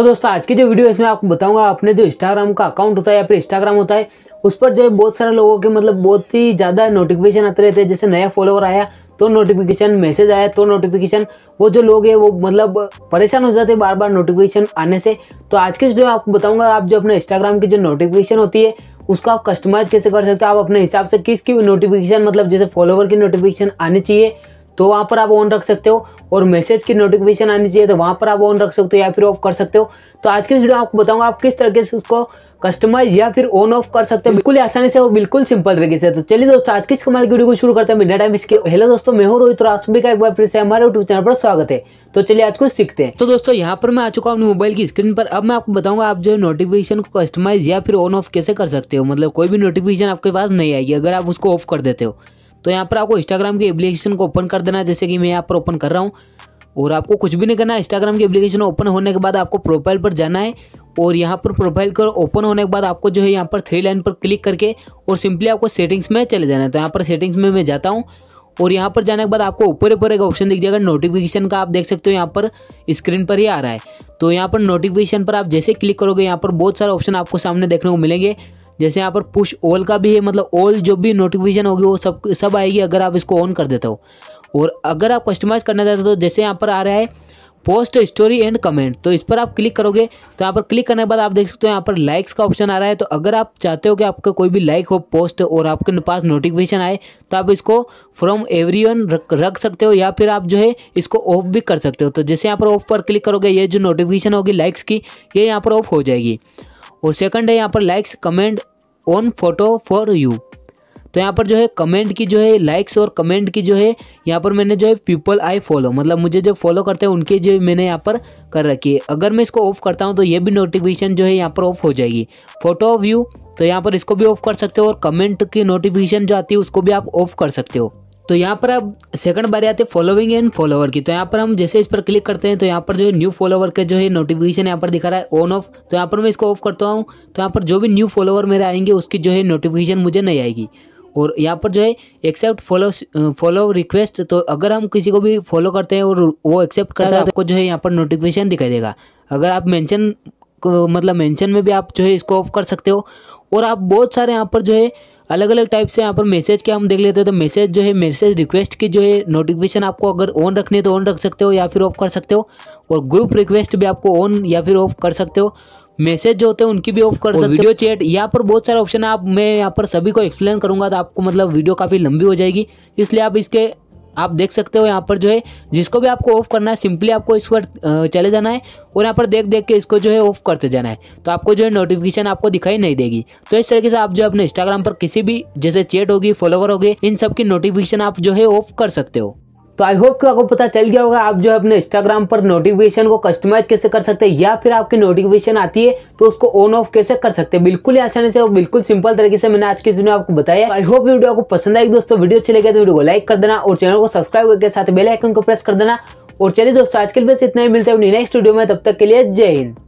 तो दोस्तों आज की जो वीडियो इसमें आपको बताऊंगा अपने जो इंस्टाग्राम का अकाउंट होता है या फिर इंस्टाग्राम होता है उस पर जो है बहुत सारे लोगों के मतलब बहुत ही ज़्यादा नोटिफिकेशन आते रहते हैं जैसे नया फॉलोवर आया तो नोटिफिकेशन मैसेज आया तो नोटिफिकेशन वो जो लोग हैं वो मतलब परेशान हो जाते हैं बार बार नोटिफिकेशन आने से तो आज के वीडियो में आपको बताऊंगा आप जो अपने इंस्टाग्राम की जो नोटिफिकेशन होती है उसको आप कस्टमाइज कैसे कर सकते हो आप अपने हिसाब से किसकी नोटिफिकेशन मतलब जैसे फॉलोवर की नोटिफिकेशन आनी चाहिए तो वहाँ पर आप ऑन रख सकते हो और मैसेज की नोटिफिकेशन आनी चाहिए तो वहाँ पर आप ऑन रख सकते हो या फिर ऑफ कर सकते हो तो आज की वीडियो आपको बताऊँगा आप किस तरीके से उसको कस्टमाइज या फिर ऑन ऑफ कर सकते हो बिल्कुल आसानी से और बिल्कुल सिंपल तरीके से तो चलिए दोस्तों आज किस कमाल की वीडियो को शुरू करते हैं बिना टाइम इसके हेलो दोस्तों मैं हूं रोहित आप सभी का एक बार फिर से हमारे यूट्यूब चैनल पर स्वागत है तो चलिए आज कुछ सीखते हैं तो दोस्तों यहाँ पर मैं आ चुका हूँ अपने मोबाइल की स्क्रीन पर अब मैं आपको बताऊंगा आप जो नोटिफिकेशन को कस्टमाइज या फिर ऑन ऑफ कैसे कर सकते हो मतलब कोई भी नोटिफिकेशन आपके पास नहीं आएगी अगर आप उसको ऑफ कर देते हो तो यहाँ पर आपको इंस्टाग्राम की एप्लीकेशन को ओपन कर देना जैसे कि मैं यहाँ पर ओपन कर रहा हूँ और आपको कुछ भी नहीं करना है इंस्टाग्राम की एप्लीकेशन ओपन होने के बाद आपको प्रोफाइल पर जाना है और यहाँ पर प्रोफाइल कर ओपन होने के बाद आपको जो है यहाँ पर थ्री लाइन पर क्लिक करके और सिंपली आपको सेटिंग्स में चले जाना है तो यहाँ पर सेटिंग्स में मैं जाता हूँ और यहाँ पर जाने के बाद आपको ऊपर ऊपर एक ऑप्शन दिख जाएगा नोटिफिकेशन का आप देख सकते हो यहाँ पर स्क्रीन पर ही आ रहा है तो यहाँ पर नोटिफिकेशन पर आप जैसे क्लिक करोगे यहाँ पर बहुत सारे ऑप्शन आपको सामने देखने को मिलेंगे जैसे यहाँ पर पुश ऑल का भी है मतलब ऑल जो भी नोटिफिकेशन होगी वो सब सब आएगी अगर आप इसको ऑन कर देते हो और अगर आप कस्टमाइज़ करना चाहते हो तो जैसे यहाँ पर आ रहा है पोस्ट स्टोरी एंड कमेंट तो इस पर आप क्लिक करोगे तो यहाँ पर क्लिक करने के बाद आप देख सकते हो यहाँ पर लाइक्स का ऑप्शन आ रहा है तो अगर आप चाहते हो कि आपका कोई भी लाइक हो पोस्ट और आपके पास नोटिफिकेशन आए तो आप इसको फ्रॉम एवरी वन रख सकते हो या फिर आप जो है इसको ऑफ भी कर सकते हो तो जैसे यहाँ पर ऑफ पर क्लिक करोगे ये जो नोटिफिकेशन होगी लाइक्स की ये यहाँ पर ऑफ हो जाएगी और सेकंड है यहाँ पर likes comment on photo for you तो यहाँ पर जो है कमेंट की जो है लाइक्स और कमेंट की जो है यहाँ पर मैंने जो है पीपल आई फॉलो मतलब मुझे जो फॉलो करते हैं उनके जो मैंने यहाँ पर कर रखी है अगर मैं इसको ऑफ करता हूँ तो ये भी नोटिफिकेशन जो है यहाँ पर ऑफ हो जाएगी फोटो व्यू तो यहाँ पर इसको भी ऑफ कर सकते हो और कमेंट की नोटिफिकेशन जो आती है उसको भी आप ऑफ कर सकते हो तो यहाँ पर अब सेकंड बारी आते हैं फॉलोइंग एंड फॉलोवर की तो यहाँ पर हम जैसे इस पर क्लिक करते हैं तो यहाँ पर जो है न्यू फॉलोवर का जो है नोटिफिकेशन यहाँ पर दिखा रहा है ऑन ऑफ तो यहाँ पर मैं इसको ऑफ करता हूँ तो यहाँ पर जो भी न्यू फॉलोवर मेरे आएंगे उसकी जो है नोटिफिकेशन मुझे नहीं आएगी और यहाँ पर जो है एक्सेप्ट फॉलो फॉलो रिक्वेस्ट तो अगर हम किसी को भी फॉलो करते हैं और वो एक्सेप्ट करता है तो आपको जो है यहाँ पर नोटिफिकेशन दिखाई देगा अगर आप मैंशन मतलब मैंशन में भी आप जो है इसको ऑफ कर सकते हो और आप बहुत सारे यहाँ पर जो है अलग अलग टाइप से यहाँ पर मैसेज के हम देख लेते हैं तो मैसेज जो है मैसेज रिक्वेस्ट की जो है नोटिफिकेशन आपको अगर ऑन रखनी है तो ऑन रख सकते हो या फिर ऑफ कर सकते हो और ग्रुप रिक्वेस्ट भी आपको ऑन या फिर ऑफ कर सकते हो मैसेज जो होते हैं उनकी भी ऑफ कर सकते हो वीडियो चैट यहाँ पर बहुत सारे ऑप्शन है आप मैं यहाँ पर सभी को एक्सप्लेन करूँगा तो आपको मतलब वीडियो काफ़ी लंबी हो जाएगी इसलिए आप इसके आप देख सकते हो यहाँ पर जो है जिसको भी आपको ऑफ करना है सिंपली आपको इस पर चले जाना है और यहाँ पर देख देख के इसको जो है ऑफ करते जाना है तो आपको जो है नोटिफिकेशन आपको दिखाई नहीं देगी तो इस तरीके से आप जो अपने इंस्टाग्राम पर किसी भी जैसे चैट होगी फॉलोवर होगी इन सब की नोटिफिकेशन आप जो है ऑफ कर सकते हो तो आई होप कि आपको पता चल गया होगा आप जो है अपने इंस्टाग्राम पर नोटिफिकेशन को कस्टमाइज कैसे कर सकते हैं या फिर आपकी नोटिफिकेशन आती है तो उसको ऑन ऑफ कैसे कर सकते हैं बिल्कुल ही आसानी से और बिल्कुल सिंपल तरीके से मैंने आज के वीडियो आपको बताया आई होप वीडियो आपको पसंद आई दोस्तों वीडियो चले गए तो वीडियो को लाइक कर देना और चैनल को सब्सक्राइब करके साथ बेलाइकन को प्रेस कर देना और चलिए दोस्तों आज के लिए बस इतना ही मिलता है नेक्स्ट वीडियो में तब तक के लिए जय हिंद